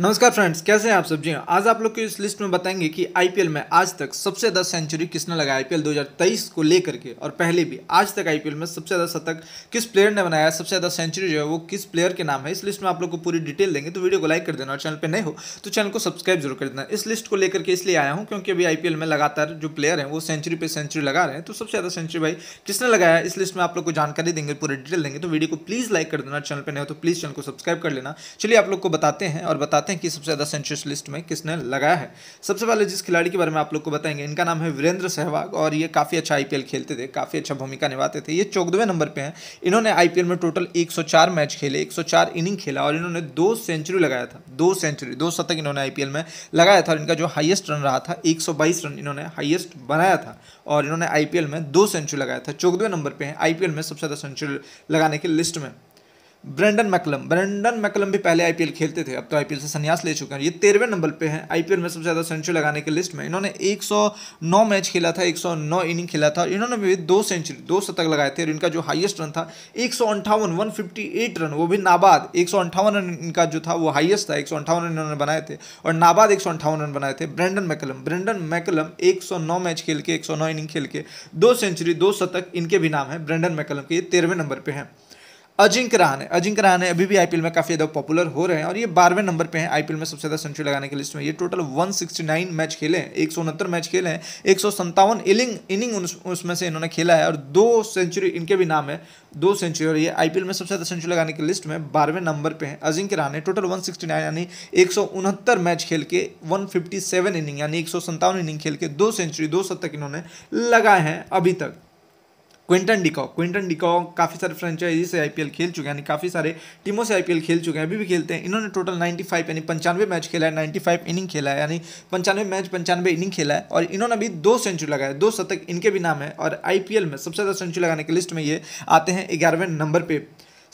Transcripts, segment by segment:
नमस्कार फ्रेंड्स कैसे हैं आप सब जी हाँ, आज आप लोग को इस लिस्ट में बताएंगे कि आईपीएल में आज तक सबसे ज़्यादा सेंचुरी किसने लगाया आईपीएल 2023 को लेकर के और पहले भी आज तक आईपीएल में सबसे ज़्यादा शतक किस प्लेयर ने बनाया सबसे ज़्यादा सेंचुरी जो है वो किस प्लेयर के नाम है इस लिस्ट में आप लोग को पूरी डिटेल देंगे तो वीडियो को लाइक कर देना और चैनल पर नहीं हो तो चैनल को सब्सक्राइब जरूर कर देना इस लिस्ट को लेकर के इसलिए आया हूँ क्योंकि अभी आई में लगातार जो प्लेयर हैं वो सेंचुरी पे सेंचुरी लगा रहे हैं तो सबसे ज़्यादा सेंचुरी भाई किसने लगाया इस लिस्ट में आप लोग को जानकारी देंगे पूरी डिटेल देंगे तो वीडियो को प्लीज़ लाइक कर देना चैनल पर नहीं हो तो प्लीज़ चैनल को सब्सक्राइब कर लेना चलिए आप लोग को बताते हैं और बताते बताते हैं कि सबसे ज़्यादा सेंचुरीज लिस्ट में किसने लगाया है सबसे पहले जिस खिलाड़ी के बारे में आप लोग को बताएंगे इनका नाम है वीरेंद्र सहवाग और ये काफ़ी अच्छा आईपीएल खेलते थे काफ़ी अच्छा भूमिका निभाते थे ये चौदहवें नंबर पर हैं इन्होंने आईपीएल में टोटल एक मैच खेले एक इनिंग खेला और इन्होंने दो सेंचुरी लगाया था दो सेंचुरी दो शतक इन्होंने आईपीएल में लगाया था और इनका जो हाइएस्ट रन रहा था एक रन इन्होंने हाइएस्ट बनाया था और इन्होंने आईपीएल में दो सेंचुरी लगाया था चौदहवें नंबर पर हैं आईपीएल में सबसे ज़्यादा सेंचुरी लगाने की लिस्ट में ब्रेंडन मैकलम ब्रेंडन मैकलम भी पहले आईपीएल खेलते थे अब तो आईपीएल से संन्यास ले चुके हैं ये तेरहवें नंबर पे हैं आईपीएल में सबसे ज़्यादा सेंचुरी लगाने के लिस्ट में इन्होंने 109 मैच खेला था 109 इनिंग खेला था इन्होंने भी दो सेंचुरी दो शतक लगाए थे और इनका जो हाईएस्ट रन था एक सौ रन वो भी नाबाद एक रन इनका जो था वो हाइएस्ट था एक रन इन्होंने बनाए थे और नाबाद एक रन बनाए थे ब्रेंडन मैकलम ब्रेंडन मैकलम एक मैच खेल के एक इनिंग खेल के दो सेंचुरी दो शतक इनके भी नाम है ब्रेंडन मैकलम के ये तेरहवें नंबर पर हैं अजिंक रहाने अजिंक रहाने अभी भी आईपीएल में काफ़ी ज़्यादा पॉपुलर हो रहे हैं और ये बारहवें नंबर पे हैं आईपीएल में सबसे ज़्यादा सेंचुरी लगाने की लिस्ट में ये टोटल 169 मैच खेले हैं एक मैच खेले हैं एक सौ इनिंग इनिंग उसमें से इन्होंने खेला है और दो सेंचुरी इनके भी नाम है दो सेंचुरी और ये आईपीएल में सबसे ज़्यादा सेंचुरी लगाने की लिस्ट में बारहवें नंबर पर हैं अजिंक रहाने टोटल वन यानी एक मैच खेल के वन इनिंग यानी एक इनिंग खेल के दो सेंचुरी दो शतक इन्होंने लगाए हैं अभी तक क्विंटन डिकॉ क्विंटन डिकॉ काफ़ी सारे फ्रेंचाइजी से आईपीएल खेल चुके हैं यानी काफ़ी सारे टीमों से आईपीएल खेल चुके हैं अभी भी खेलते हैं इन्होंने टोटल 95 यानी पंचानवे मैच खेला है 95 इनिंग खेला है यानी पंचानवे मैच पंचानवे इनिंग खेला है और इन्होंने अभी दो सेंचुरी लगाए दो शतक इनके भी नाम है और आई में सबसे ज़्यादा सेंचुरी लगाने की लिस्ट में ये आते हैं ग्यारहवें नंबर पर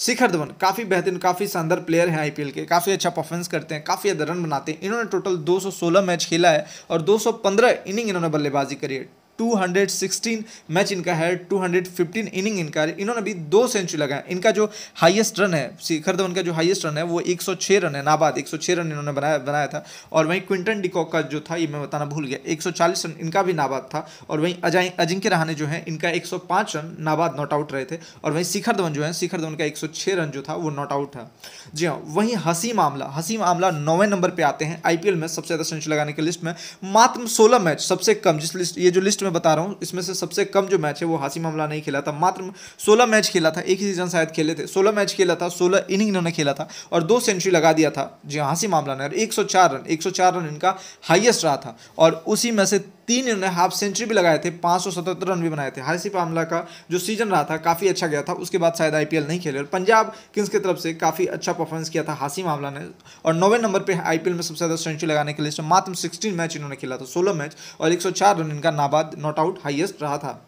शिखर धवन काफ़ी बेहतरीन काफ़ी शानदार प्लेयर हैं आईपीएल के काफ़ी अच्छा परफॉर्मेंस करते हैं काफ़ी ज्यादा रन बनाते हैं इन्होंने टोटल 216 मैच खेला है और 215 इनिंग इन्होंने बल्लेबाजी करी है 216 मैच इनका है 215 इनिंग इनका है इन्होंने भी दो सेंचुरी लगाए इनका जो हाईएस्ट रन है शिखर धवन का जो हाईएस्ट रन है वो 106 रन है नाबाद 106 रन इन्होंने बनाया बनाया था और वहीं क्विंटन डिकॉक का जो था ये मैं बताना भूल गया 140 रन इनका भी नाबाद था और वहीं अजय अजिंक्य रहाने जो है इनका एक रन नाबाद नॉट आउट रहे थे और वहीं शिखर धवन जो है शिखर धवन का एक रन जो था वो नॉट आउट था जी हाँ वहीं हसीम आमला हसीम आमला नौवें नंबर पर आते हैं आईपीएल में सबसे ज़्यादा सेंचुरी लगाने की लिस्ट में मात्र सोलह मैच सबसे कम जिस लिस्ट ये जो लिस्ट मैं बता रहा हूँ इसमें से सबसे कम जो मैच है वो हासी मामला नहीं खेला था मात्र सोलह मैच खेला था एक ही सीजन शायद खेले थे सोलह मैच खेला था सोलह इनिंग इन्होंने खेला था और दो सेंचुरी लगा दिया था जी हासी मामला ने और एक रन एक रन इनका हाइएस्ट रहा था और उसी में से तीन इन्होंने हाफ सेंचुरी भी लगाए थे पाँच रन भी बनाए थे हारिसिफ आमला का जो सीजन रहा था काफ़ी अच्छा गया था उसके बाद शायद आईपीएल नहीं खेले और पंजाब किंग्स की तरफ से काफ़ी अच्छा परफॉर्मेंस किया था हासिम आमला ने और नौवें नंबर पर आईपीएल में सबसे ज़्यादा सेंचुरी लगाने के लिए तो मात्र सिक्सटीन मैच इन्होंने खेला था सोलह मैच और एक रन इनका नाबाद नॉट आउट हाइएस्ट रहा था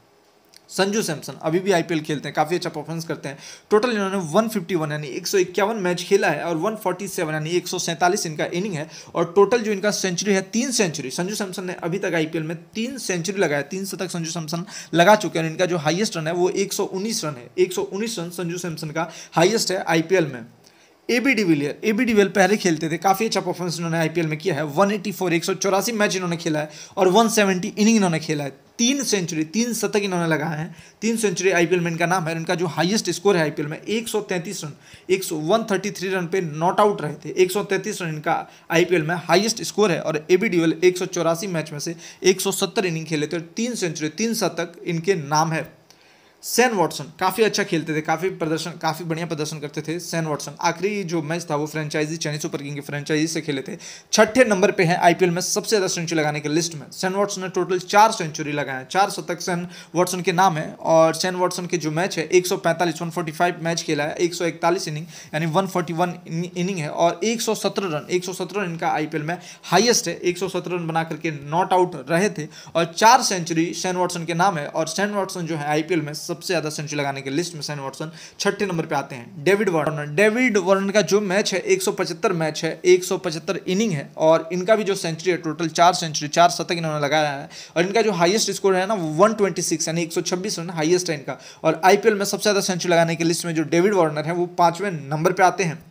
संजू सैमसन अभी भी आईपीएल खेलते हैं काफ़ी अच्छा परफॉर्मेंस करते हैं टोटल इन्होंने 151 यानी एक मैच खेला है और 147 यानी एक इनका इनिंग है और टोटल जो इनका सेंचुरी है तीन सेंचुरी संजू सैमसन ने अभी तक आईपीएल में तीन सेंचुरी लगाया तीन शतक संजू सैमसन लगा चुके हैं इनका जो हाइएस्ट रन है वो एक रन है एक रन संजू सैमसन का हाइएस्ट है आईपीएल में ए बी विलियर ए बी विलियर पहले खेलते थे काफ़ी अच्छा परफॉर्मेंस इन्होंने आईपीएल में किया है 184 184 मैच इन्होंने खेला है और 170 इनिंग इन्होंने खेला है तीन सेंचुरी तीन शतक इन्होंने लगाए हैं तीन सेंचुरी आईपीएल में इनका नाम है इनका जो हाईएस्ट स्कोर है आईपीएल में 133 रन एक सौ रन पे नॉट आउट रहे थे 133 रन इनका आईपीएल में हाईएस्ट स्कोर है और एबी डिवेल एक मैच में से 170 इनिंग खेले थे और तीन सेंचुरी तीन शतक इनके नाम है सैन वॉटसन काफ़ी अच्छा खेलते थे काफ़ी प्रदर्शन काफ़ी बढ़िया प्रदर्शन करते थे सैन वॉटसन आखिरी जो मैच था वो फ्रेंचाइजी चेन्नई सुपर किंग के फ्रेंचाइजी से खेले थे छठे नंबर पे हैं आईपीएल में सबसे ज़्यादा सेंचुरी लगाने के लिस्ट में सैन वॉटसन ने टोटल चार सेंचुरी लगाए चार शतक सैन वॉटसन के नाम है और सैन वॉटसन के जो मैच है एक सौ मैच खेला है एक इनिंग यानी वन इनिंग है और एक रन एक रन इनका आईपीएल में हाइएस्ट है एक रन बना करके नॉट आउट रहे थे और चार सेंचुरी सैन वॉटसन के नाम है और सैन वॉटसन जो है आईपीएल में सब सबसे ज़्यादा सेंचुरी लगाने के लिस्ट में सैन वॉटसन छठे नंबर पर आते हैं डेविड वार्नर डेविड वार्नर का जो मैच है एक मैच है एक इनिंग है और इनका भी जो सेंचुरी है टोटल चार सेंचुरी चार शतक इन्होंने लगाया है और इनका जो हाइएस्ट स्कोर है ना वो वन यानी एक सौ छब्बीस रन हाइएस्ट है इनका और आईपीएल में सबसे ज़्यादा सेंचुरी लगाने की लिस्ट में जो डेविड वार्नर है वो पांचवें नंबर पर आते हैं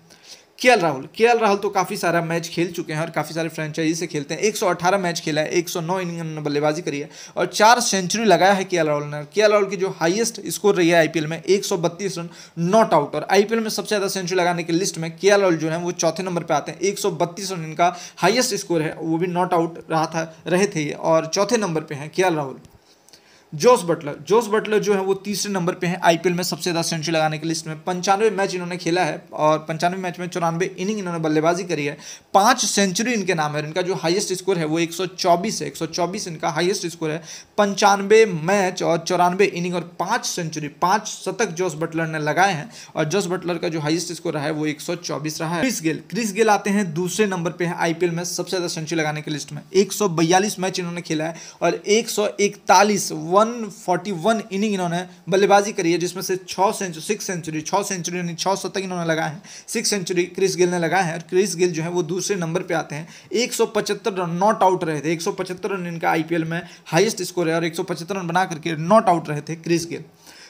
के राहुल के राहुल तो काफ़ी सारा मैच खेल चुके हैं और काफ़ी सारे फ्रेंचाइजी से खेलते हैं 118 मैच खेला है 109 इनिंग उन्होंने बल्लेबाजी करी है और चार सेंचुरी लगाया है के राहुल ने के राहुल की जो हाईएस्ट स्कोर रही है आईपीएल में एक रन नॉट आउट और आईपीएल में सबसे ज़्यादा सेंचुरी लगाने की लिस्ट में के राहुल जो है वो चौथे नंबर पर आते हैं एक रन इनका हाइएस्ट स्कोर है वो भी नॉट आउट रहा था रहे थे और चौथे नंबर पर हैं K Rahul Jos Buttler Jos Buttler जो है वो तीसरे नंबर पे हैं आईपीएल में सबसे ज़्यादा सेंचुरी लगाने की लिस्ट में पंचानवे मैच इन्होंने खेला है और पंचानवे मैच में चौरानवे इनिंग इन्होंने बल्लेबाजी करी है पांच सेंचुरी इनके नाम है इनका जो हाईएस्ट स्कोर है वो एक है एक इनका हाइएस्ट स्कोर है पंचानवे मैच और चौरानवे इनिंग और पांच सेंचुरी पांच शतक जोस बटलर ने लगाए हैं और जोस बटलर का जो हाइएस्ट स्कोर रहा है वो एक रहा है क्रिस गेल क्रिस गेल आते हैं दूसरे नंबर पर है आईपीएल में सबसे ज़्यादा सेंचुरी लगाने की लिस्ट में एक मैच इन्होंने खेला है और एक सौ 141 इनिंग इन्होंने बल्लेबाजी करी है जिसमें से छः सेंचुरी सिक्स सेंचुरी छः सेंचुरी यानी छः शतक इन्होंने लगाए हैं सिक्स सेंचुरी क्रिस गिल ने लगाए हैं और क्रिस गिल जो है वो दूसरे नंबर पे आते हैं 175 रन नॉट आउट रहे थे 175 रन इनका आईपीएल में हाईएस्ट स्कोर है और एक रन बना करके नॉट आउट रहे थे क्रिस गिल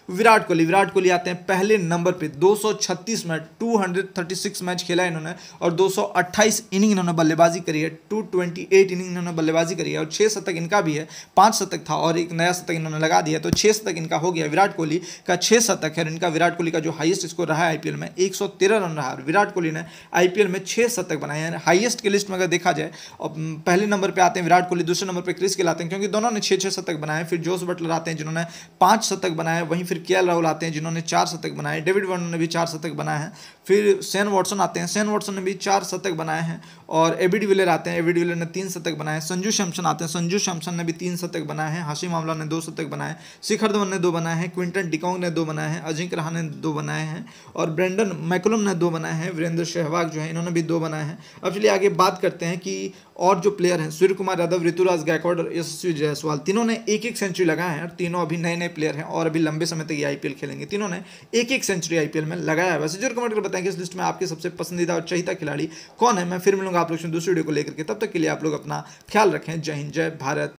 विराट कोहली विराट कोहली आते हैं पहले नंबर पे 236 मैच 236 मैच खेला इन्होंने और 228 इनिंग इन्होंने बल्लेबाजी करी है 228 इनिंग इन्होंने बल्लेबाजी करी है और छः शतक इनका भी है पाँच शतक था और एक नया शतक इन्होंने लगा दिया तो छः शतक इनका हो गया विराट कोहली का छः शतक है और इनका विराट कोहली का जो हाइएस्ट स्कोर रहा है आईपीएल में एक रन रहा और विराट कोहली ने आई में छः शतक बनाए हैं हाइएस्ट की लिस्ट में अगर देखा जाए और पहले नंबर पर आते हैं विराट कोहली दूसरे नंबर पर क्रिस के लाते हैं क्योंकि दोनों ने छः छः शतक बनाए फिर जोश बटलर आते हैं जिन्होंने पाँच शतक बनाए वहीं फिर फिर के राहुल आते हैं जिन्होंने चार शतक बनाए डेविड वर्नर ने भी चार शतक बनाए हैं फिर सेन वॉटसन आते हैं सेन वॉटसन ने भी चार शतक बनाए हैं और एबिड विलर आते हैं एबिड विलर ने तीन शतक बनाए हैं संजू शमसन आते हैं संजू शमसन ने भी तीन शतक बनाए हैं हाशिम मामला ने दो शतक बनाए शिखर धवन ने दो बनाए हैं क्विंटन डिकोंग ने दो बनाए हैं अजिंक रहा ने दो बनाए हैं और ब्रेंडन मैकुलम ने दो बनाए हैं वीरेंद्र सहवाग जो है इन्होंने भी दो बनाए हैं अब चलिए आगे बात करते हैं कि और जो प्लेयर हैं सूर्य कुमार यादव ऋतुराज गायकवाड और यशस्वी जायसवाल तीनों ने एक एक सेंचुरी लगाए हैं और तीनों अभी नए नए प्लेयर हैं और अभी लंबे समय तक ये आईपीएल खेलेंगे तीनों ने एक एक सेंचुरी आईपीएल में लगाया है वैसे जरूर कमेंट कर बताएंगे इस लिस्ट में आपके सबसे पसंदीदा और चाहता खिलाड़ी कौन है मैं फिर मिलूंगा आप लोग दूसरी वीडियो को लेकर के तब तक के लिए आप लोग अपना ख्याल रखें जय हिंद जय भारत